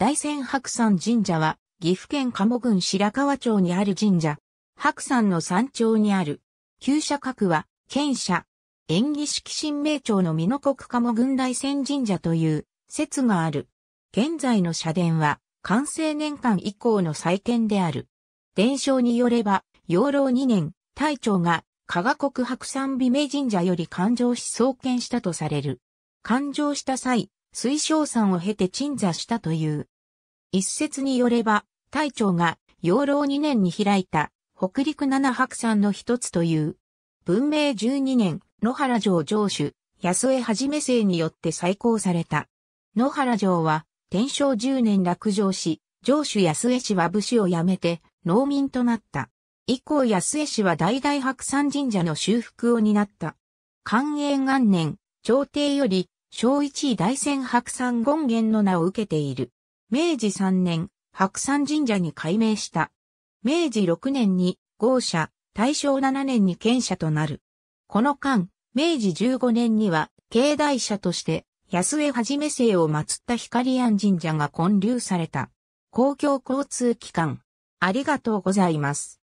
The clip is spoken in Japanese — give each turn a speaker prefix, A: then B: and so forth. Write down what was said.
A: 大仙白山神社は、岐阜県鴨郡白川町にある神社。白山の山頂にある。旧社格は、県社。演技式神明町の美濃国鴨郡大仙神社という説がある。現在の社殿は、完成年間以降の再建である。伝承によれば、養老2年、大長が、加賀国白山美名神社より勘定し創建したとされる。勘定した際、水晶山を経て鎮座したという。一説によれば、大長が養老2年に開いた北陸七白山の一つという。文明12年、野原城城主、安江はじめ生によって再興された。野原城は、天正10年落城し、城主安江氏は武士を辞めて、農民となった。以降安江氏は大大白山神社の修復を担った。寛永元年、朝廷より小一位大仙白山権現の名を受けている。明治3年、白山神社に改名した。明治6年に豪社、大正7年に県社となる。この間、明治15年には境内社として安江はじめ生を祀った光庵神社が建立された。公共交通機関。ありがとうございます。